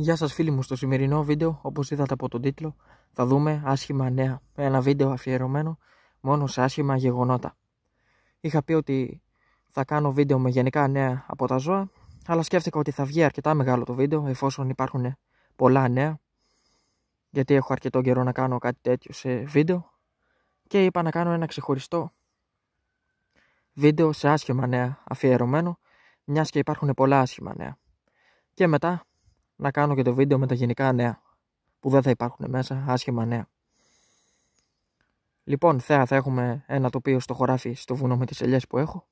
Γεια σας φίλοι μου, στο σημερινό βίντεο, όπως είδατε από τον τίτλο, θα δούμε άσχημα νέα, ένα βίντεο αφιερωμένο μόνο σε άσχημα γεγονότα. Είχα πει ότι θα κάνω βίντεο με γενικά νέα από τα ζώα, αλλά σκέφτηκα ότι θα βγει αρκετά μεγάλο το βίντεο, εφόσον υπάρχουν πολλά νέα, γιατί έχω αρκετό καιρό να κάνω κάτι τέτοιο σε βίντεο, και είπα να κάνω ένα ξεχωριστό βίντεο σε άσχημα νέα αφιερωμένο, μιας και υπάρχουν πολλά άσχημα νέα. Και μετά να κάνω και το βίντεο με τα γενικά νέα. Που δεν θα υπάρχουν μέσα, άσχημα νέα. Λοιπόν, θέα θα έχουμε ένα τοπίο στο χωράφι στο βουνό με τις ελιές που έχω.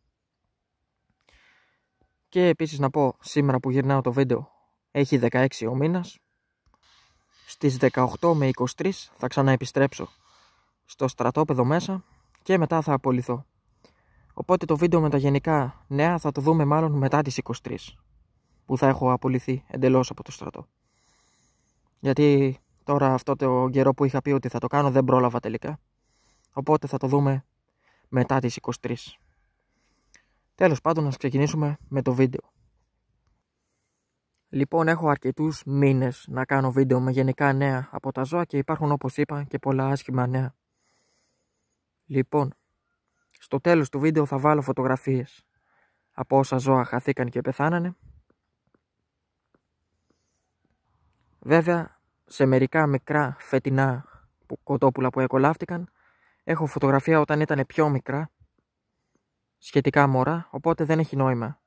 Και επίσης να πω, σήμερα που γυρνάω το βίντεο, έχει 16 ο μήνας. Στις 18 με 23 θα ξαναεπιστρέψω στο στρατόπεδο μέσα και μετά θα απολυθώ. Οπότε το βίντεο με τα γενικά νέα θα το δούμε μάλλον μετά τις 23 που θα έχω απολυθεί εντελώς από το στρατό. Γιατί τώρα αυτό το καιρό που είχα πει ότι θα το κάνω δεν πρόλαβα τελικά. Οπότε θα το δούμε μετά τις 23. Τέλος πάντων να ξεκινήσουμε με το βίντεο. Λοιπόν έχω αρκετούς μήνες να κάνω βίντεο με γενικά νέα από τα ζώα και υπάρχουν όπως είπα και πολλά άσχημα νέα. Λοιπόν, στο τέλος του βίντεο θα βάλω φωτογραφίες από όσα ζώα χαθήκαν και πεθάνανε Βέβαια, σε μερικά μικρά φετινά κοτόπουλα που εκολάφτηκαν, έχω φωτογραφία όταν ήταν πιο μικρά, σχετικά μωρά, οπότε δεν έχει νόημα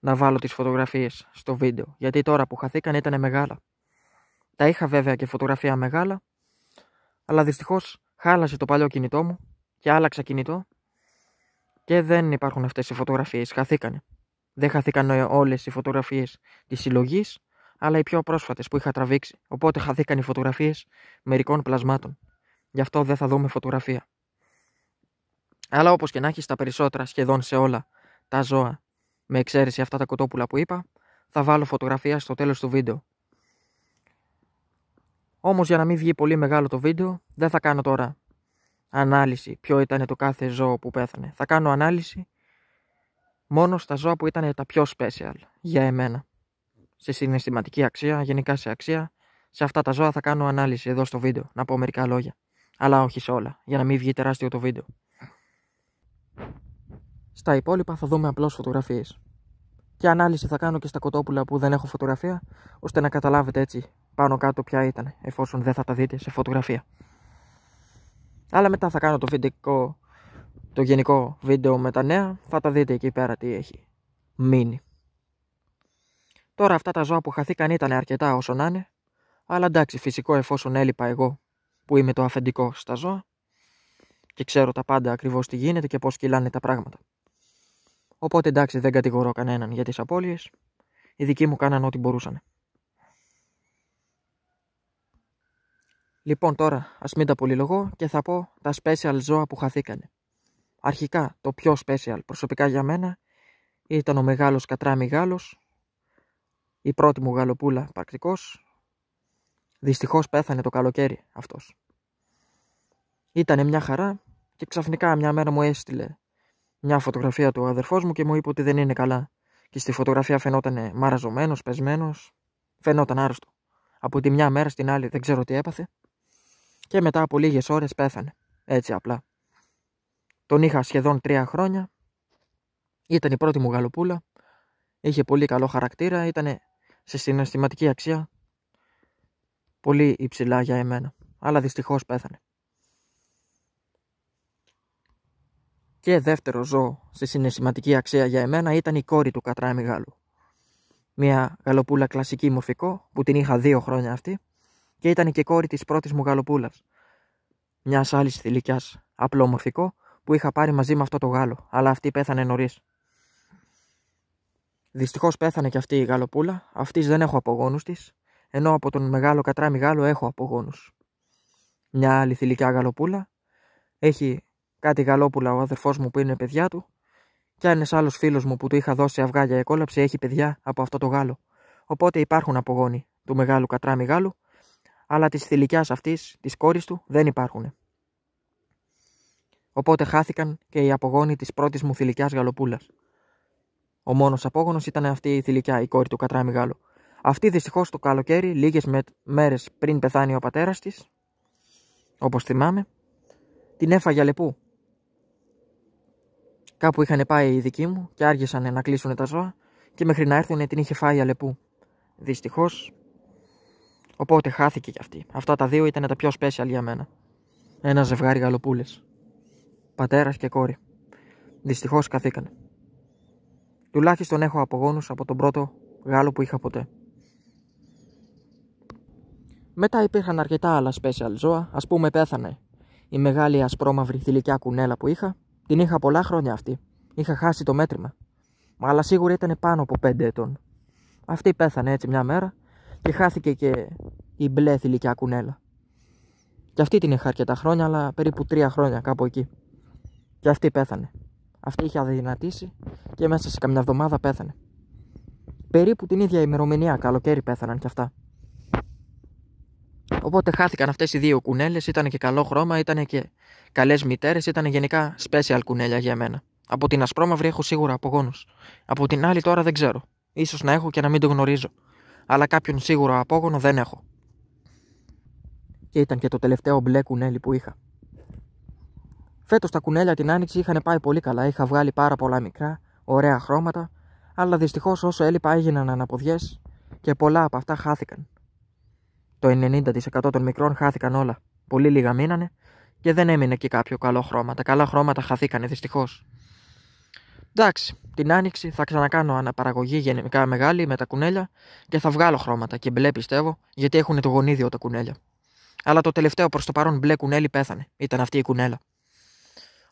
να βάλω τις φωτογραφίες στο βίντεο, γιατί τώρα που χαθήκαν ήταν μεγάλα. Τα είχα βέβαια και φωτογραφία μεγάλα, αλλά δυστυχώς χάλασε το παλιό κινητό μου και άλλαξα κινητό και δεν υπάρχουν αυτές οι φωτογραφίες, χαθήκανε. Δεν χαθήκαν όλες οι φωτογραφίες της συλλογής, αλλά οι πιο πρόσφατες που είχα τραβήξει, οπότε χαθήκαν οι φωτογραφίες μερικών πλασμάτων. Γι' αυτό δεν θα δούμε φωτογραφία. Αλλά όπως και να έχεις, τα περισσότερα, σχεδόν σε όλα τα ζώα, με εξαίρεση αυτά τα κοτόπουλα που είπα, θα βάλω φωτογραφία στο τέλος του βίντεο. Όμως για να μην βγει πολύ μεγάλο το βίντεο, δεν θα κάνω τώρα ανάλυση ποιο ήταν το κάθε ζώο που πέθανε. Θα κάνω ανάλυση μόνο στα ζώα που ήταν τα πιο special για εμένα σε συναισθηματική αξία, γενικά σε αξία. Σε αυτά τα ζώα θα κάνω ανάλυση εδώ στο βίντεο, να πω μερικά λόγια. Αλλά όχι σε όλα, για να μην βγει τεράστιο το βίντεο. Στα υπόλοιπα θα δούμε απλώς φωτογραφίες. Και ανάλυση θα κάνω και στα κοτόπουλα που δεν έχω φωτογραφία, ώστε να καταλάβετε έτσι πάνω κάτω ποια ήταν, εφόσον δεν θα τα δείτε σε φωτογραφία. Αλλά μετά θα κάνω το, το γενικό βίντεο με τα νέα, θα τα δείτε εκεί πέρα τι έχει μείνει. Τώρα αυτά τα ζώα που χαθήκαν ήταν αρκετά όσο να είναι, αλλά εντάξει, φυσικό εφόσον έλειπα εγώ που είμαι το αφεντικό στα ζώα και ξέρω τα πάντα ακριβώς τι γίνεται και πώς κυλάνε τα πράγματα. Οπότε εντάξει, δεν κατηγορώ κανέναν για τις απώλειες. Οι δικοί μου κάναν ό,τι μπορούσαν. Λοιπόν, τώρα ας μην τα πολυλογώ και θα πω τα special ζώα που χαθήκαν. Αρχικά, το πιο special προσωπικά για μένα ήταν ο μεγάλος κατράμι Γάλλος η πρώτη μου γαλοπούλα πρακτικός. Δυστυχώς πέθανε το καλοκαίρι αυτός. Ήτανε μια χαρά και ξαφνικά μια μέρα μου έστειλε μια φωτογραφία του αδερφός μου και μου είπε ότι δεν είναι καλά. Και στη φωτογραφία φαινόταν μαραζωμένος, πεσμένος, φαινόταν άρρωστο. Από τη μια μέρα στην άλλη δεν ξέρω τι έπαθε και μετά από λίγες ώρες πέθανε. Έτσι απλά. Τον είχα σχεδόν τρία χρόνια. Ήταν η πρώτη μου γαλοπούλα. Είχε πολύ καλό χαρακτήρα. Ήταν σε συναισθηματική αξία πολύ υψηλά για εμένα. Αλλά δυστυχώς πέθανε. Και δεύτερο ζώο σε συναισθηματική αξία για εμένα ήταν η κόρη του Κατρά Μια γαλοπούλα κλασική μορφικό που την είχα δύο χρόνια αυτή και ήταν και κόρη της πρώτης μου γαλοπούλας. Μιας άλλης θηλυκιάς απλό μορφικό που είχα πάρει μαζί με αυτό το γάλο, αλλά αυτή πέθανε νωρίς. Δυστυχώς πέθανε και αυτή η γαλοπούλα. Αυτής δεν έχω απογόνου της. Ενώ από τον μεγάλο κατράμι γάλο έχω απογόνου. Μια άλλη θηλυκιά γαλοπούλα. Έχει κάτι γαλόπουλα ο αδερφός μου που είναι παιδιά του. Και ένας άλλος φίλος μου που του είχα δώσει αυγά για εκόλαψη έχει παιδιά από αυτό το γάλο. Οπότε υπάρχουν απογόνοι του μεγάλου κατράμι γάλου. Αλλά της θηλυκιάς αυτής, της κόρης του, δεν υπάρχουν. Οπότε χάθηκαν και οι απογόνοι της πρώτης μου θηλυκιάς γαλοπούλας. Ο μόνος απόγονος ήταν αυτή η θηλυκιά, η κόρη του Κατρά Μιγάλου. Αυτή δυστυχώς το καλοκαίρι, λίγες με... μέρες πριν πεθάνει ο πατέρας της, όπως θυμάμαι, την έφαγε αλεπού. Κάπου είχαν πάει οι δικοί μου και άργησαν να κλείσουν τα ζώα και μέχρι να έρθουν την είχε φάει αλεπού. Δυστυχώς. Οπότε χάθηκε κι αυτή. Αυτά τα δύο ήταν τα πιο special για μένα. Ένα ζευγάρι γαλοπούλες. Πατέρας και κόρη. Δυστυχώς καθήκανε. Τουλάχιστον έχω απογόνους από τον πρώτο γάλο που είχα ποτέ. Μετά υπήρχαν αρκετά άλλα special ζώα, ας πούμε πέθανε. Η μεγάλη ασπρόμαυρη θηλυκιά κουνέλα που είχα, την είχα πολλά χρόνια αυτή. Είχα χάσει το μέτρημα. Μα αλλά σίγουρα ήταν πάνω από 5 ετών. Αυτή πέθανε έτσι μια μέρα και χάθηκε και η μπλε θηλυκιά κουνέλα. Και αυτή την είχα αρκετά χρόνια, αλλά περίπου 3 χρόνια κάπου εκεί. Και αυτή πέθανε. Αυτή είχε αδυνατήσει και μέσα σε καμιά εβδομάδα πέθανε. Περίπου την ίδια ημερομηνία, καλοκαίρι πέθαναν κι αυτά. Οπότε χάθηκαν αυτές οι δύο κουνέλες, ήταν και καλό χρώμα, ήταν και καλές μητέρες, ήταν γενικά special κουνέλια για μένα. Από την ασπρόμαυρη έχω σίγουρα απογόνους. Από την άλλη τώρα δεν ξέρω. σω να έχω και να μην το γνωρίζω. Αλλά κάποιον σίγουρο απόγονο δεν έχω. Και ήταν και το τελευταίο μπλε κουνέλι που είχα. Φέτος τα κουνέλια την άνοιξη είχαν πάει πολύ καλά, είχα βγάλει πάρα πολλά μικρά, ωραία χρώματα, αλλά δυστυχώς όσο έλειπα έγιναν αναποδιές και πολλά από αυτά χάθηκαν. Το 90% των μικρών χάθηκαν όλα. Πολύ λίγα μείνανε και δεν έμεινε και κάποιο καλό χρώμα. Τα καλά χρώματα χαθήκανε δυστυχώς. Εντάξει, την άνοιξη θα ξανακάνω αναπαραγωγή γενικά μεγάλη με τα κουνέλια και θα βγάλω χρώματα και μπλε πιστεύω, γιατί έχουν το γονίδιο τα κουνέλια. Αλλά το τελευταίο προς το παρόν μπλε κουνέλι πέθανε. Ήταν αυτή η κουνέλα.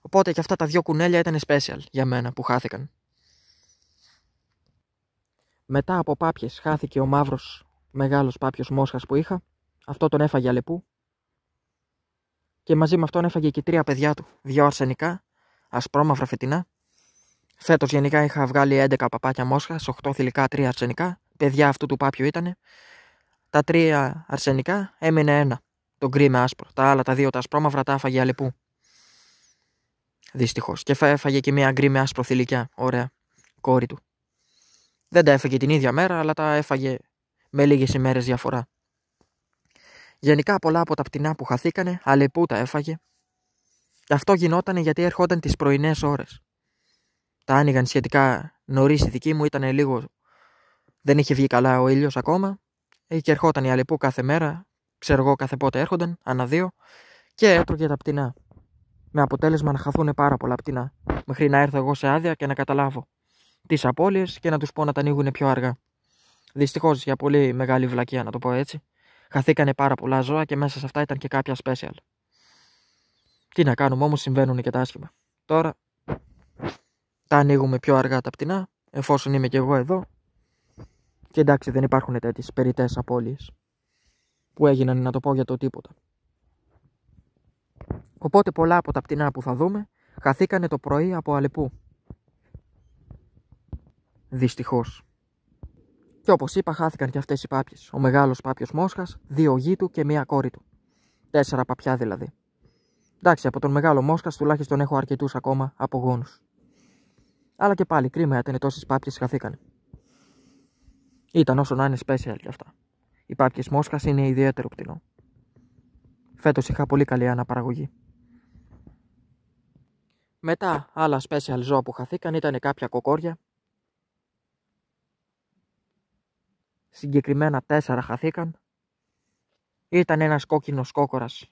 Οπότε και αυτά τα δύο κουνέλια ήταν special για μένα που χάθηκαν. Μετά από πάπιες χάθηκε ο μαύρος μεγάλος πάπιος μόσχας που είχα. Αυτό τον έφαγε αλεπού. Και μαζί με αυτόν έφαγε και τρία παιδιά του. Δυο αρσενικά, ασπρόμαυρα φετινά. Φέτος γενικά είχα βγάλει 11 παπάκια μόσχας, 8 θηλυκά, 3 αρσενικά. Παιδιά αυτού του πάπιου ήταν. Τα τρία αρσενικά έμεινε ένα. Τον γκρι με άσπρο. Τα άλλα τα δύο τα ασπρόμαυρα τα έφαγε αλεπού. Δυστυχώς. Και έφαγε και μια γκρι με άσπρο θηλυκιά. Ωραία. Κόρη του. Δεν τα έφαγε την ίδια μέρα, αλλά τα έφαγε με λίγες ημέρες διαφορά. Γενικά πολλά από τα πτηνά που χαθήκανε, αλεπού τα έφαγε. Και αυτό γινόταν γιατί έρχονταν τις πρωινές ώρες. Τα άνοιγαν σχετικά νωρίς η δική μου, ήταν λίγο. Δεν είχε βγει καλά ο ήλιος ακόμα. Και ερχόταν η αλεπού κάθε μέρα, ξέρω εγώ κάθε πότε έρχονταν, ανά δύο, και έτρωγε τα πτηνά με αποτέλεσμα να χαθούν πάρα πολλά πτηνά, μέχρι να έρθω εγώ σε άδεια και να καταλάβω τις απώλειες και να τους πω να τα ανοίγουν πιο αργά. Δυστυχώς για πολύ μεγάλη βλακεία, να το πω έτσι, χαθήκανε πάρα πολλά ζώα και μέσα σε αυτά ήταν και κάποια special. Τι να κάνουμε όμως, συμβαίνουν και τα άσχημα. Τώρα τα ανοίγουμε πιο αργά τα πτηνά, εφόσον είμαι και εγώ εδώ. Και εντάξει, δεν υπάρχουν τέτοιες περιττές απώλειες που έγιναν, να το πω για το τίποτα. Οπότε πολλά από τα πτηνά που θα δούμε χαθήκανε το πρωί από Αλεπού. Δυστυχώς. Και όπως είπα χάθηκαν και αυτές οι πάπιες. Ο μεγάλος πάπιος Μόσχας, δύο γη του και μία κόρη του. Τέσσερα παπιά δηλαδή. Εντάξει, από τον μεγάλο Μόσχας τουλάχιστον έχω αρκετούς ακόμα απογόνου. Αλλά και πάλι κρίμα ήταν τόσες πάπιες χαθήκανε. Ήταν όσο να είναι special κι αυτά. Οι πάπιες Μόσχας είναι ιδιαίτερο πτηνό. Φέτος είχα πολύ καλή αναπαραγωγή. Μετά άλλα special ζώα που χαθήκαν ήταν κάποια κοκόρια. Συγκεκριμένα τέσσερα χαθήκαν. Ήταν ένας κόκκινος κόκορας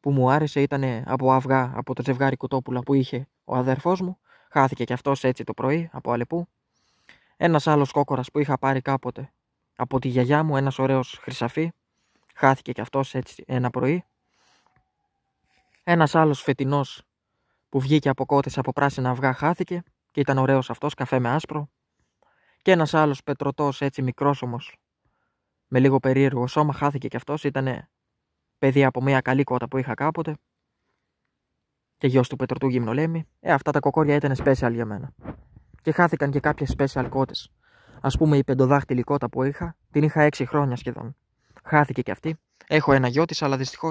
που μου άρεσε, ήταν από αυγά, από το ζευγάρι κουτόπουλα που είχε ο αδερφός μου. Χάθηκε κι αυτός έτσι το πρωί από Αλεπού. Ένας άλλος κόκορας που είχα πάρει κάποτε από τη γιαγιά μου, ένας ωραίος χρυσαφή. Χάθηκε κι αυτός έτσι ένα πρωί. Ένας άλλος φετινός που βγήκε από κότες από πράσινα αυγά χάθηκε και ήταν ωραίος αυτός, καφέ με άσπρο. Και ένας άλλος πετρωτός έτσι μικρόσωμος με λίγο περίεργο σώμα χάθηκε και αυτό, ήταν παιδί από μια καλή κότα που είχα κάποτε και γιος του Πετρωτού Γυμνολέμη. Ε, αυτά τα κοκόρια ήταν special για μένα. Και χάθηκαν και κάποιες special κότες. Ας πούμε η πεντοδάχτυλη κότα που είχα, την είχα 6 χρόνια σχεδόν. Χάθηκε κι αυτή. Έχω ένα γιο της, αλλά δυστυχώς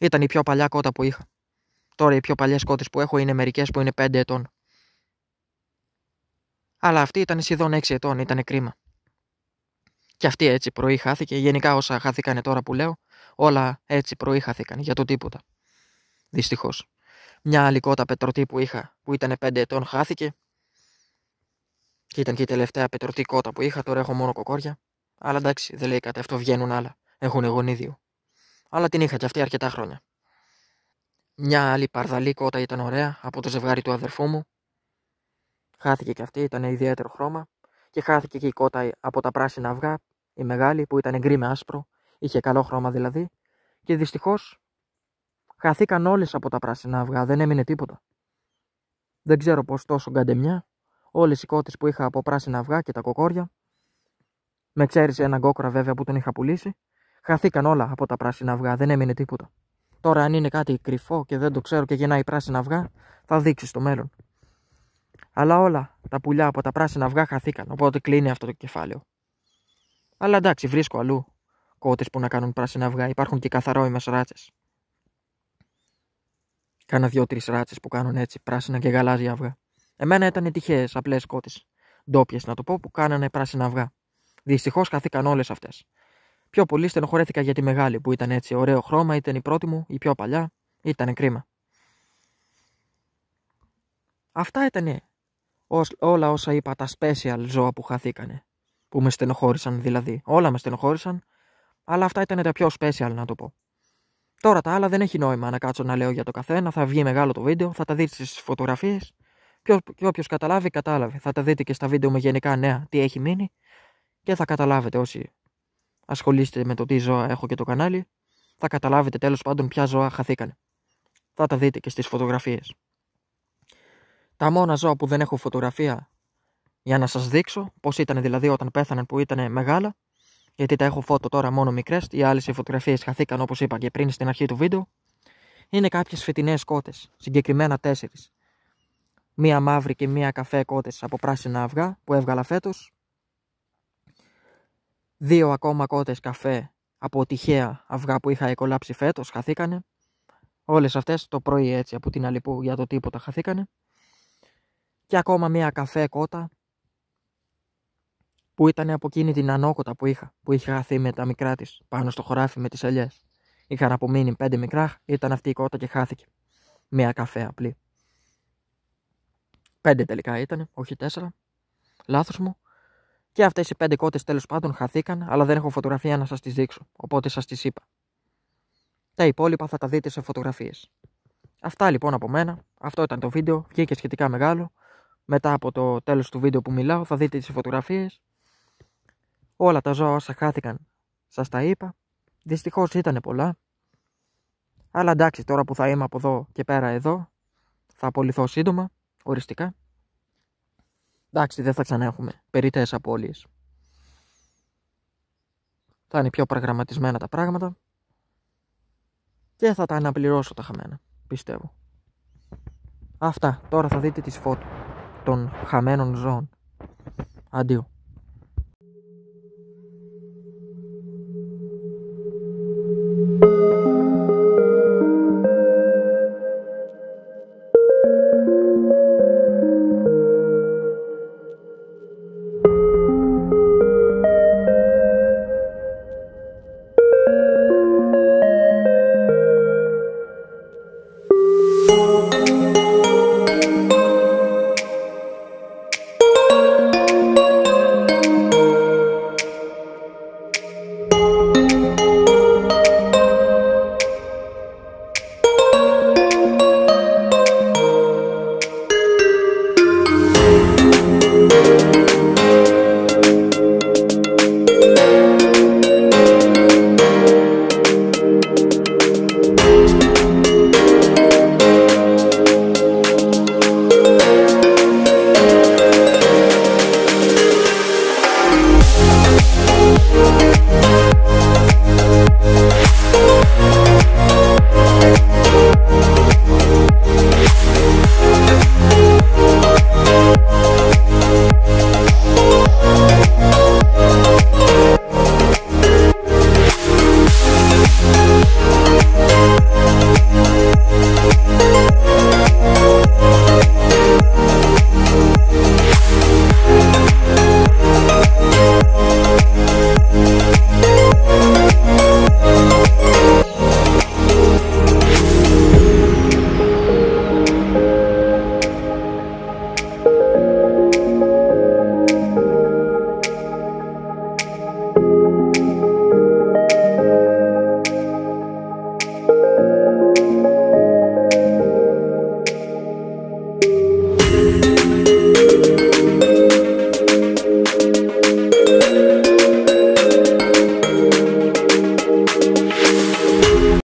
ήταν η πιο παλιά κότα που είχα. Τώρα οι πιο παλιές κότες που έχω είναι μερικές που είναι 5 ετών. Αλλά αυτή ήταν σχεδόν 6 ετών, ήταν κρίμα. Και αυτή έτσι πρωί χάθηκε. Γενικά όσα χάθηκαν τώρα που λέω, όλα έτσι πρωί χάθηκαν για το τίποτα. Δυστυχώς. Μια άλλη κότα πετρωτή που είχα, που ήταν 5 ετών, χάθηκε. Και ήταν και η τελευταία πετρωτή κότα που είχα, τώρα έχω μόνο κοκόρια. Αλλά εντάξει, δεν λέει κάτι, αυτό βγαίνουν άλλα. Έχουν γονίδιο. Αλλά την είχα και αυτή αρκετά χρόνια. Μια άλλη παρδαλή κότα ήταν ωραία από το ζευγάρι του αδερφού μου. Χάθηκε και αυτή, ήταν ιδιαίτερο χρώμα. Και χάθηκε και η κότα από τα πράσινα αυγά, η μεγάλη που ήταν γκρι με άσπρο, είχε καλό χρώμα δηλαδή. Και δυστυχώς χαθήκαν όλες από τα πράσινα αυγά, δεν έμεινε τίποτα. Δεν ξέρω πώ τόσο γκαντεμιά, όλες οι κότες που είχα από πράσινα αυγά και τα κοκόρια. Με ξέρεις έναν κόκορα βέβαια που τον είχα πουλήσει. Χαθήκαν όλα από τα πράσινα αυγά, δεν έμεινε τίποτα. Τώρα αν είναι κάτι κρυφό και δεν το ξέρω και γεννάει πράσινα αυγά, θα δείξει στο μέλλον. Αλλά όλα τα πουλιά από τα πράσινα αυγά χαθήκαν, οπότε κλείνει αυτό το κεφάλαιο. Αλλά εντάξει, βρίσκω αλλού κότες που να κάνουν πράσινα αυγά. Υπάρχουν και καθαρόιμε ράτσες. Κάνα δύο-τρει ράτσες που κάνουν έτσι πράσινα και γαλάζια αυγά. Εμένα ήταν τυχαίες, απλές κότες. Ντόπιες να το πω, που κάνανε πράσινα αυγά. Δυστυχώς χαθήκαν όλες αυτές. Πιο πολύ στενοχωρέθηκα για τη μεγάλη που ήταν έτσι ωραίο χρώμα, ήταν η πρώτη μου, η πιο παλιά, ήταν κρίμα. Αυτά ήταν όλα όσα είπα τα special ζώα που χαθήκανε. Που με στενοχώρησαν δηλαδή. Όλα με στενοχώρησαν, αλλά αυτά ήταν τα πιο special να το πω. Τώρα τα άλλα δεν έχει νόημα να κάτσω να λέω για το καθένα. Θα βγει μεγάλο το βίντεο, θα τα δείτε στις φωτογραφίες. Και όποιος καταλάβει, κατάλαβε. Θα τα δείτε και στα βίντεο με γενικά νέα τι έχει μείνει. Και θα καταλάβετε όσοι ασχολείστε με το τι ζώα έχω και το κανάλι, θα καταλάβετε τέλος πάντων ποια ζώα χαθήκαν. Θα τα δείτε και στις φωτογραφίες. Τα μόνα ζώα που δεν έχω φωτογραφία για να σας δείξω πώς ήταν δηλαδή όταν πέθαναν που ήταν μεγάλα, γιατί τα έχω φώτο τώρα μόνο μικρές, οι άλλες οι φωτογραφίες χαθήκαν όπως είπα και πριν στην αρχή του βίντεο, είναι κάποιες φετινές κότες, συγκεκριμένα τέσσερις. Μία μαύρη και μία καφέ κότες από πράσινα αυγά που έβγαλα φέτος, Δύο ακόμα κότες καφέ από τυχαία αυγά που είχα εκολάψει φέτος χαθήκανε. Όλες αυτές το πρωί έτσι από την αλυπού για το τίποτα χαθήκανε. Και ακόμα μία καφέ κότα που ήταν από εκείνη την ανόκοτα που είχα, που είχε χαθεί με τα μικρά της πάνω στο χωράφι με τις ελιές. Είχαν απομείνει πέντε μικρά, ήταν αυτή η κότα και χάθηκε. Μία καφέ απλή. Πέντε τελικά ήταν, όχι τέσσερα. Λάθος μου. Και αυτές οι πέντε κότες τέλος πάντων χαθήκαν, αλλά δεν έχω φωτογραφία να σας τις δείξω, οπότε σας τις είπα. Τα υπόλοιπα θα τα δείτε σε φωτογραφίες. Αυτά λοιπόν από μένα. Αυτό ήταν το βίντεο. Βγήκε σχετικά μεγάλο. Μετά από το τέλος του βίντεο που μιλάω, θα δείτε τις φωτογραφίες. Όλα τα ζώα όσα χάθηκαν, σας τα είπα. Δυστυχώς ήταν πολλά. Αλλά εντάξει, τώρα που θα είμαι από εδώ και πέρα εδώ, θα απολυθώ σύντομα, οριστικά. Εντάξει, δεν θα ξανέχουμε περίτες απώλειες. Θα είναι πιο προγραμματισμένα τα πράγματα και θα τα αναπληρώσω τα χαμένα, πιστεύω. Αυτά, τώρα θα δείτε τις φώτο των χαμένων ζώων. Αντίο.